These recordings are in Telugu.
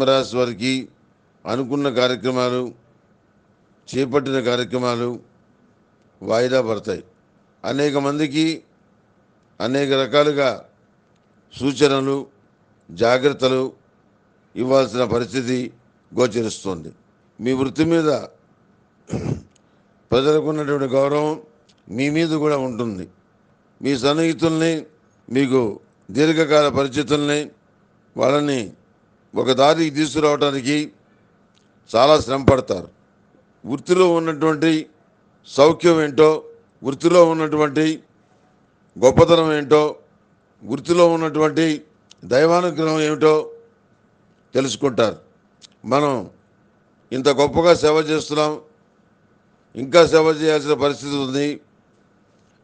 సింహరాజు వారికి అనుకున్న కార్యక్రమాలు చేపట్టిన కార్యక్రమాలు వాయిదా పడతాయి అనేక మందికి అనేక రకాలుగా సూచనలు జాగ్రత్తలు ఇవ్వాల్సిన పరిస్థితి గోచరిస్తుంది మీ వృత్తి మీద ప్రజలకు ఉన్నటువంటి గౌరవం మీ మీద కూడా ఉంటుంది మీ సన్నిహితుల్ని మీకు దీర్ఘకాల పరిచితుల్ని వాళ్ళని ఒక దారికి తీసుకురావడానికి చాలా శ్రమ పడతారు వృత్తిలో ఉన్నటువంటి సౌఖ్యం ఏంటో వృత్తిలో ఉన్నటువంటి గొప్పతనం ఏంటో వృత్తిలో ఉన్నటువంటి దైవానుగ్రహం ఏమిటో తెలుసుకుంటారు మనం ఇంత గొప్పగా సేవ చేస్తున్నాం ఇంకా సేవ చేయాల్సిన పరిస్థితి ఉంది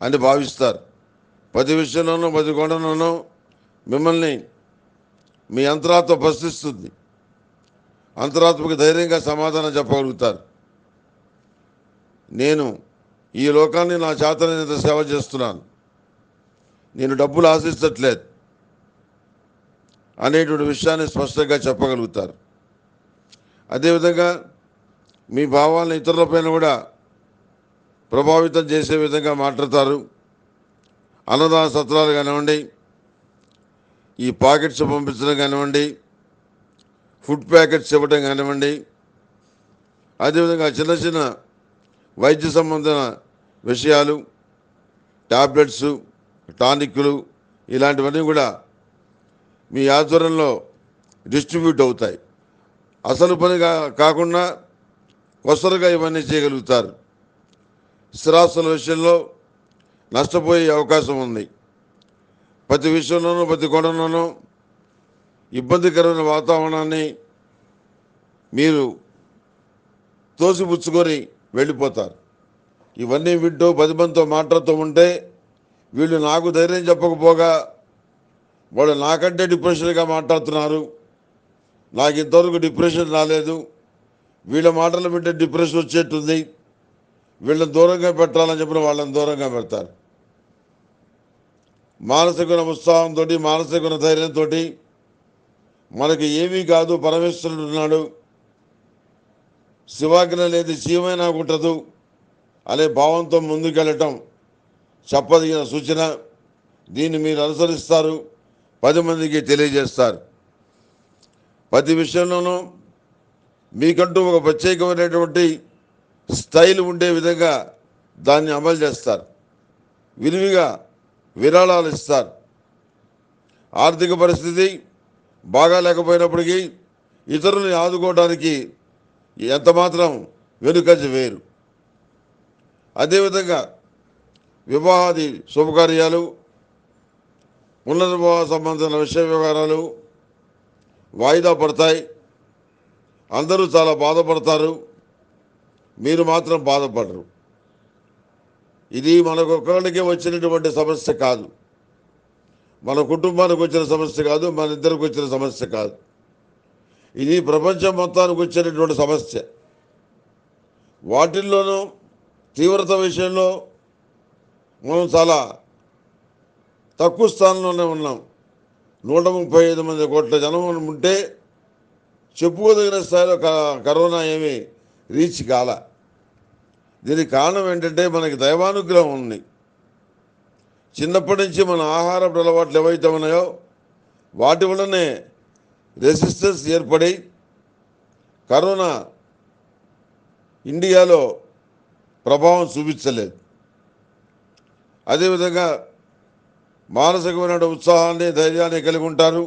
అని భావిస్తారు ప్రతి విషయంలోనూ ప్రతి కొండలోనూ మిమ్మల్ని మీ అంతరాత్మ ప్రశ్నిస్తుంది అంతరాత్మకు ధైర్యంగా సమాధానం చెప్పగలుగుతారు నేను ఈ లోకాన్ని నా చేతనంత సేవ చేస్తున్నాను నేను డబ్బులు ఆశిస్తట్లేదు అనేటువంటి విషయాన్ని స్పష్టంగా చెప్పగలుగుతారు అదేవిధంగా మీ భావాలను ఇతరులపైన కూడా ప్రభావితం చేసే విధంగా మాట్లాడతారు అన్నదాన సత్రాలు కానివ్వండి ఈ పాకెట్స్ పంపించడం కానివ్వండి ఫుడ్ ప్యాకెట్స్ ఇవ్వడం కానివ్వండి అదేవిధంగా చిన్న చిన్న వైద్య సంబంధమైన విషయాలు టాబ్లెట్స్ టానిక్లు ఇలాంటివన్నీ కూడా మీ ఆధ్వర్యంలో డిస్ట్రిబ్యూట్ అవుతాయి అసలు పని కాకుండా కొసలుగా ఇవన్నీ చేయగలుగుతారు స్థిరాస్తుల విషయంలో నష్టపోయే అవకాశం ఉంది ప్రతి విషయంలోనూ ప్రతి గొడవలోనూ ఇబ్బందికరమైన వాతావరణాన్ని మీరు తోసిపుచ్చుకొని వెళ్ళిపోతారు ఇవన్నీ వింటూ పది మందితో మాట్లాడుతూ ఉంటే వీళ్ళు నాకు ధైర్యం చెప్పకపోగా వాళ్ళు నాకంటే డిప్రెషన్గా మాట్లాడుతున్నారు నాకు ఇంతవరకు డిప్రెషన్ రాలేదు వీళ్ళ మాటలు వింటే డిప్రెషన్ వచ్చేట్టుంది వీళ్ళని దూరంగా పెట్టాలని చెప్పిన వాళ్ళని దూరంగా పెడతారు మానసిక ఉత్సాహంతో మానసిక ధైర్యంతో మనకి ఏమీ కాదు పరమేశ్వరుడు ఉన్నాడు శివాగ్ర లేదు జీవమైనా కుట్టదు అనే భావంతో ముందుకెళ్ళటం చెప్పదగిన సూచన దీన్ని మీరు అనుసరిస్తారు పది మందికి తెలియజేస్తారు ప్రతి విషయంలోనూ మీకంటూ ఒక ప్రత్యేకమైనటువంటి స్టైల్ ఉండే విధంగా దాన్ని అమలు చేస్తారు విరివిగా విరాళాలు ఇస్తారు ఆర్థిక పరిస్థితి బాగా లేకపోయినప్పటికీ ఇతరులను ఆదుకోవడానికి ఎంతమాత్రం వెనుక వేరు అదేవిధంగా వివాహాది శుభకార్యాలు వివాహ సంబంధించిన విషయ వ్యవహారాలు వాయిదా పడతాయి అందరూ చాలా బాధపడతారు మీరు మాత్రం బాధపడరు ఇది ఒకళ్ళకి వచ్చినటువంటి సమస్య కాదు మన కుటుంబానికి వచ్చిన సమస్య కాదు మన ఇద్దరికి వచ్చిన సమస్య కాదు ఇది ప్రపంచం మొత్తానికి వచ్చినటువంటి సమస్య వాటిల్లోనూ తీవ్రత విషయంలో మనం చాలా తక్కువ స్థానంలోనే ఉన్నాం నూట ముప్పై ఐదు మంది కోట్ల జనం ఉంటే చెప్పుకోదగిన స్థాయిలో కరోనా ఏమీ రీచ్ కాల దీనికి కారణం ఏంటంటే మనకి దైవానుగ్రహం ఉంది చిన్నప్పటి నుంచి మన ఆహారపు అలవాట్లు ఏవైతే ఉన్నాయో వాటి వల్లనే రెసిస్టెన్స్ ఏర్పడి కరోనా ఇండియాలో ప్రభావం చూపించలేదు అదేవిధంగా మానసికమైన ఉత్సాహాన్ని ధైర్యాన్ని కలిగి ఉంటారు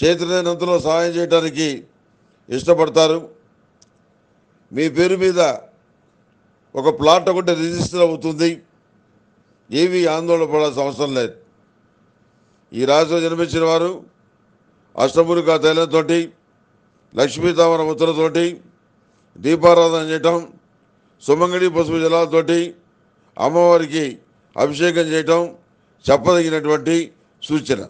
చేతులైనంతలో సహాయం చేయడానికి ఇష్టపడతారు మీ పేరు మీద ఒక ప్లాట్ ఒకటి రిజిస్టర్ అవుతుంది ఏవి ఆందోళన పడాల్సిన అవసరం లేదు ఈ రాశిలో జన్మించిన వారు అష్టమురికా తైలంతోటి లక్ష్మీతామర ముద్రతోటి దీపారాధన చేయటం సుమంగళి పసుపు జలాలతోటి అమ్మవారికి అభిషేకం చేయటం చెప్పదగినటువంటి సూచన